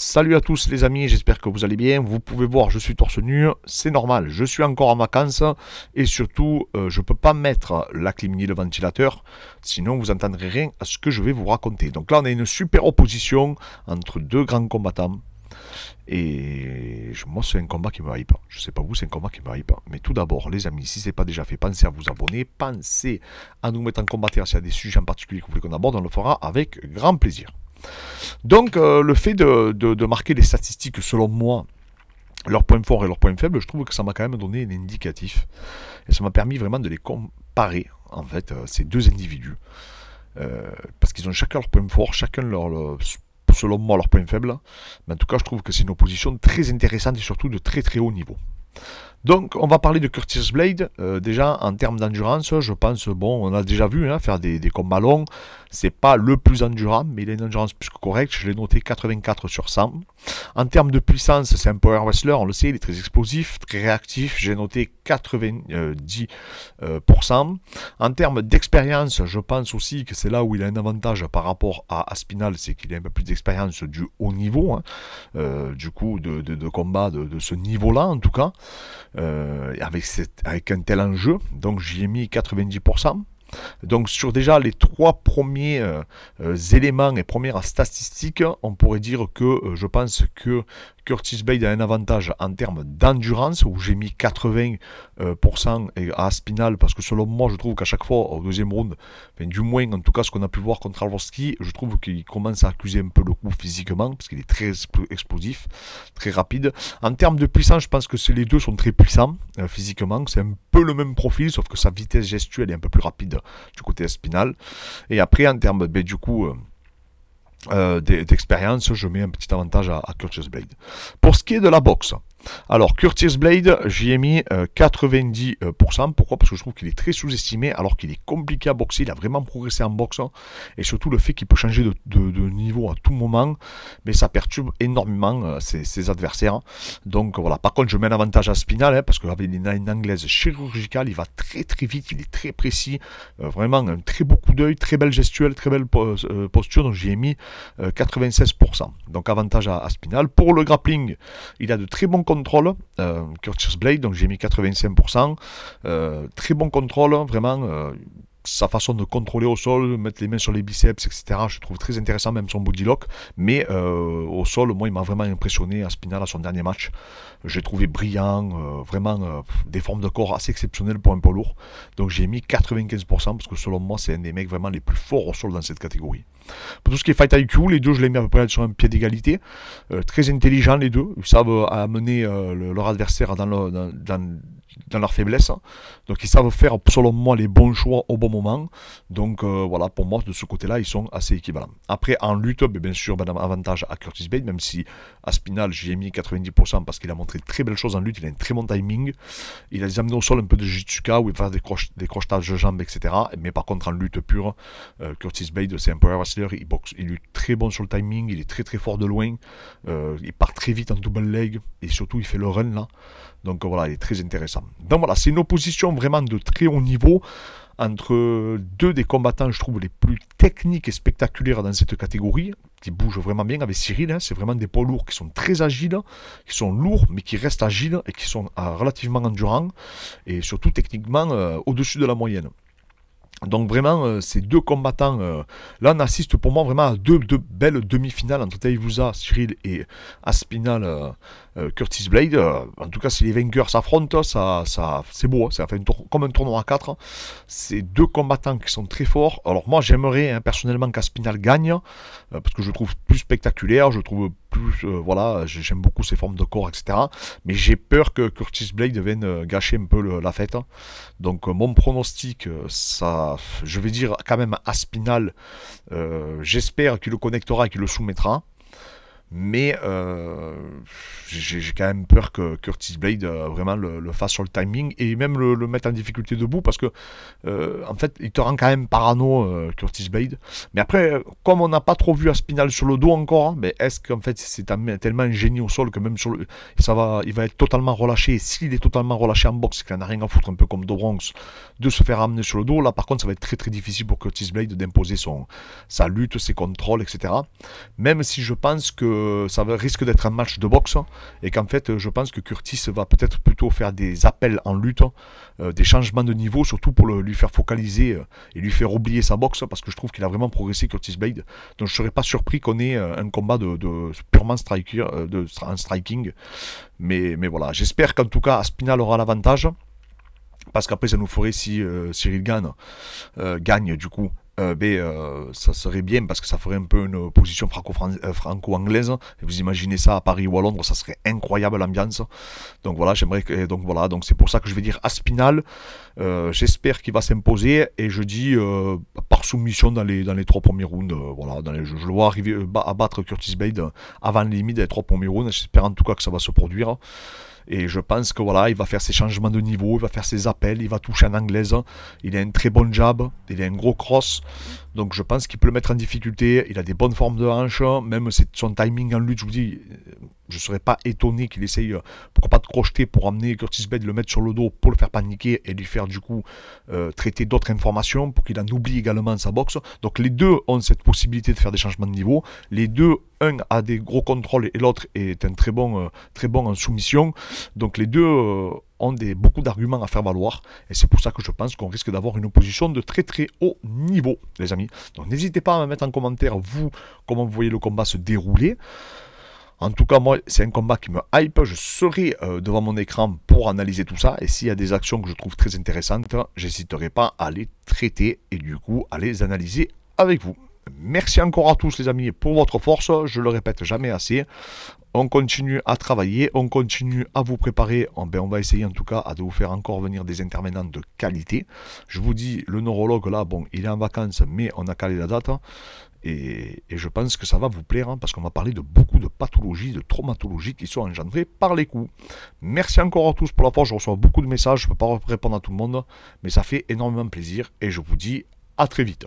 Salut à tous les amis, j'espère que vous allez bien. Vous pouvez voir, je suis torse nu, c'est normal, je suis encore en vacances et surtout, euh, je ne peux pas mettre la clim ni le ventilateur, sinon vous n'entendrez rien à ce que je vais vous raconter. Donc là, on a une super opposition entre deux grands combattants. Et moi, c'est un combat qui me pas, Je sais pas vous, c'est un combat qui me pas. Mais tout d'abord, les amis, si ce n'est pas déjà fait, pensez à vous abonner, pensez à nous mettre en commentaire s'il y a des sujets en particulier que vous voulez qu'on aborde, on le fera avec grand plaisir. Donc euh, le fait de, marquer les statistiques, selon moi, leurs points forts et leurs points faibles, je trouve que ça m'a quand même donné un indicatif. Et ça m'a permis vraiment de les comparer, en fait, euh, ces deux individus. Euh, parce qu'ils ont chacun leur point fort, chacun leur, selon moi, leurs points faible. Mais en tout cas, je trouve que c'est une opposition très intéressante et surtout de très très haut niveau. Donc, on va parler de Curtis Blade. Euh, déjà, en termes d'endurance, je pense, bon, on a déjà vu hein, faire des, combats longs. C'est pas le plus endurant, mais il a une endurance plus que correcte. Je l'ai noté 84 sur 100. En termes de puissance, c'est un power wrestler, on le sait, il est très explosif, très réactif. J'ai noté 90%. Euh, en termes d'expérience, je pense aussi que c'est là où il a un avantage par rapport à Aspinal, c'est qu'il a un peu plus d'expérience du haut niveau, hein. euh, du coup, de, combat de ce niveau-là, en tout cas. Euh, avec, cette, avec un tel enjeu. Donc j'y ai mis 90%. Donc sur déjà les trois premiers euh, euh, éléments et premières statistiques, on pourrait dire que je pense que Curtis Bay a un avantage en termes d'endurance, où j'ai mis 80% euh, à spinal parce que selon moi, je trouve qu'à chaque fois, au deuxième round, du moins, en tout cas, ce qu'on a pu voir contre Alvorsky, je trouve qu'il commence à accuser un peu le coup physiquement, parce qu'il est très explosif, très rapide. En termes de puissance, je pense que les deux sont très puissants euh, physiquement, c'est un peu le même profil, sauf que sa vitesse gestuelle est un peu plus rapide du côté Aspinal. Et après, en termes, ben, du coup... Euh, euh, d'expérience, je mets un petit avantage à, à Curtis Blade. Pour ce qui est de la boxe, alors, Curtis Blade, j'y ai mis 90%. Euh, Pourquoi Parce que je trouve qu'il est très sous-estimé, alors qu'il est compliqué à boxer. Il a vraiment progressé en boxe. Hein. Et surtout, le fait qu'il peut changer de, niveau à tout moment, mais ça perturbe énormément euh, ses, adversaires. Hein. Donc, voilà. Par contre, je mets un avantage à Spinal, hein, parce qu'il une, une anglaise chirurgicale, il va très très vite, il est très précis. Euh, vraiment, un très beau coup d'œil, très belle gestuelle, très belle posture. Donc, j'y ai mis 96%. Donc, avantage à, à Spinal. Pour le grappling, il a de très bons contrôle, euh, Curtis Blade, donc j'ai mis 85%. Euh, très bon contrôle, vraiment. Euh, sa façon de contrôler au sol, mettre les mains sur les biceps, etc. Je trouve très intéressant, même son body lock. Mais au sol, moi, il m'a vraiment impressionné à Spinal à son dernier match. J'ai trouvé brillant, vraiment des formes de corps assez exceptionnelles pour un poids lourd. Donc j'ai mis 95% parce que selon moi, c'est un des mecs vraiment les plus forts au sol dans cette catégorie. Pour tout ce qui est Fight IQ, les deux, je les mets à peu près sur un pied d'égalité. Euh, très intelligents, les deux. Ils savent euh, amener euh, leur adversaire dans, dans, leur faiblesse. Donc, ils savent faire, selon moi, les bons choix au bon moment. Donc, voilà, pour moi, de ce côté-là, ils sont assez équivalents. Après, en lutte, bien sûr, ben, avantage à Curtis Bay même si à Spinal, j'y ai mis 90% parce qu'il a montré très belles choses en lutte. Il a un très bon timing. Il a des au sol un peu de Jitsuka, où il va faire des, crochetages de jambes, etc. Mais par contre, en lutte pure, Curtis Bade c'est un peu il, est très bon sur le timing, il est très très fort de loin, euh, il part très vite en double leg, et surtout il fait le run là. Donc voilà, il est très intéressant. Donc voilà, c'est une opposition vraiment de très haut niveau entre deux des combattants, je trouve, les plus techniques et spectaculaires dans cette catégorie, qui bougent vraiment bien avec Cyril. Hein. c'est vraiment des poids lourds qui sont très agiles, qui sont lourds, mais qui restent agiles et qui sont euh, relativement endurants, et surtout techniquement euh, au-dessus de la moyenne. Donc vraiment, euh, ces deux combattants, euh, là on assiste pour moi vraiment à deux, belles demi-finales entre Taïvouza, Cyril et Aspinal euh, euh, Curtis Blade, euh, en tout cas, si les vainqueurs s'affrontent, ça, ça, c'est beau, hein. ça fait comme un tournoi à 4. Hein. C'est deux combattants qui sont très forts. Alors, moi, j'aimerais hein, personnellement qu'Aspinal gagne, euh, parce que je trouve plus spectaculaire, je trouve plus. voilà, j'aime beaucoup ses formes de corps, etc. Mais j'ai peur que Curtis Blade vienne gâcher un peu la fête. Donc, mon pronostic, ça, je vais dire quand même Aspinal. Euh, J'espère qu'il le connectera et qu'il le soumettra. Mais euh, j'ai quand même peur que Curtis Blade euh, vraiment le, fasse sur le timing et même le, mettre en difficulté debout parce que, euh, en fait, il te rend quand même parano, Curtis Blade. Mais après, comme on n'a pas trop vu spinal sur le dos encore, hein, mais est-ce qu'en fait, c'est tellement un génie au sol que même sur ça va, il va être totalement relâché. s'il est totalement relâché en boxe, qu'il n'en a rien à foutre, un peu comme Dobronx de se faire amener sur le dos, là par contre, ça va être très très difficile pour Curtis Blade d'imposer sa lutte, ses contrôles, etc. Même si je pense que euh, ça risque d'être un match de boxe hein. et qu'en fait, je pense que Curtis va peut-être plutôt faire des appels en lutte, hein. euh, des changements de niveau, surtout pour le, lui faire focaliser euh, et lui faire oublier sa boxe parce que je trouve qu'il a vraiment progressé Curtis Blade. Donc je serais pas surpris qu'on ait un combat de, purement de, striking. Mais, voilà, j'espère qu'en tout cas, Aspinal aura l'avantage parce qu'après ça nous ferait si Cyril Gann gagne du coup ben, ça serait bien parce que ça ferait un peu une position euh, franco-anglaise. Vous imaginez ça à Paris ou à Londres, ça serait incroyable l'ambiance. Donc voilà, j'aimerais que. Donc voilà, donc c'est pour ça que je vais dire Aspinal. Euh, J'espère qu'il va s'imposer et je dis par soumission dans les, dans les trois premiers rounds. voilà, dans les, je, je, le vois arriver à battre Curtis Bade avant la limite des trois premiers rounds. J'espère en tout cas que ça va se produire. Et je pense que voilà, il va faire ses changements de niveau, il va faire ses appels, il va toucher en anglaise. Il a un très bon jab, il a un gros cross. Donc je pense qu'il peut le mettre en difficulté. Il a des bonnes formes de hanche, même son timing en lutte, je vous dis, je ne serais pas étonné qu'il essaye, euh, pourquoi pas, de crocheter pour amener Curtis Bed, le mettre sur le dos pour le faire paniquer et lui faire du coup euh, traiter d'autres informations pour qu'il en oublie également sa boxe. Donc les deux ont cette possibilité de faire des changements de niveau. Les deux, un a des gros contrôles et l'autre est un très bon, euh, très bon en soumission. Donc les deux ont des, beaucoup d'arguments à faire valoir. Et c'est pour ça que je pense qu'on risque d'avoir une opposition de très très haut niveau, les amis. Donc n'hésitez pas à me mettre en commentaire, vous, comment vous voyez le combat se dérouler. En tout cas, moi, c'est un combat qui me hype. Je serai euh, devant mon écran pour analyser tout ça. Et s'il y a des actions que je trouve très intéressantes, j'hésiterai pas à les traiter et du coup à les analyser avec vous. Merci encore à tous les amis pour votre force, je le répète jamais assez. On continue à travailler, on continue à vous préparer. Oh, ben, on, va essayer en tout cas à de vous faire encore venir des intervenants de qualité. Je vous dis, le neurologue là, bon, il est en vacances, mais on a calé la date. Et, je pense que ça va vous plaire hein, parce qu'on va parler de beaucoup de pathologies, de traumatologies qui sont engendrées par les coups. Merci encore à tous pour la force. Je reçois beaucoup de messages. Je ne peux pas répondre à tout le monde, mais ça fait énormément plaisir. Et je vous dis à très vite.